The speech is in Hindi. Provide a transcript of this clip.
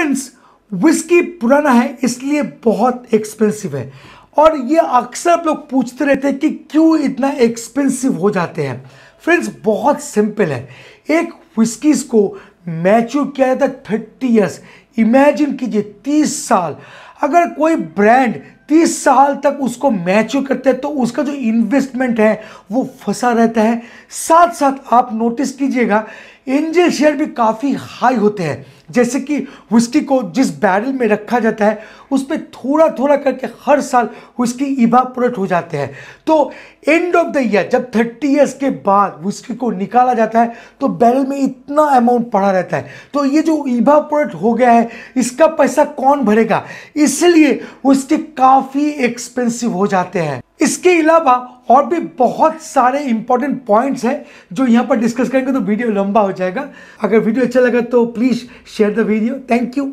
फ्रेंड्स विस्की पुराना है इसलिए बहुत एक्सपेंसिव है और ये अक्सर लोग पूछते रहते हैं कि क्यों इतना एक्सपेंसिव हो जाते हैं फ्रेंड्स बहुत सिंपल है एक विस्कीज़ को मैच्योर किया जाता है थर्टी ईयर्स इमेजिन कीजिए तीस साल अगर कोई ब्रांड तीस साल तक उसको मैच्योर करते हैं तो उसका जो इन्वेस्टमेंट है वो फंसा रहता है साथ साथ आप नोटिस कीजिएगा एंजल शेयर भी काफ़ी हाई होते हैं जैसे कि विस्की को जिस बैरल में रखा जाता है उस पर थोड़ा थोड़ा करके हर साल विस्की इवापोरेट हो जाते हैं तो एंड ऑफ द ईयर जब थर्टी ईयर्स के बाद विस्की को निकाला जाता है तो बैरल में इतना अमाउंट पड़ा रहता है तो ये जो इवापोरेट हो गया है इसका पैसा कौन भरेगा इसलिए विस्की काफ़ी एक्सपेंसिव हो जाते हैं इसके अलावा और भी बहुत सारे इंपॉर्टेंट पॉइंट्स हैं जो यहाँ पर डिस्कस करेंगे तो वीडियो लंबा हो जाएगा अगर वीडियो अच्छा लगा तो please share the video thank you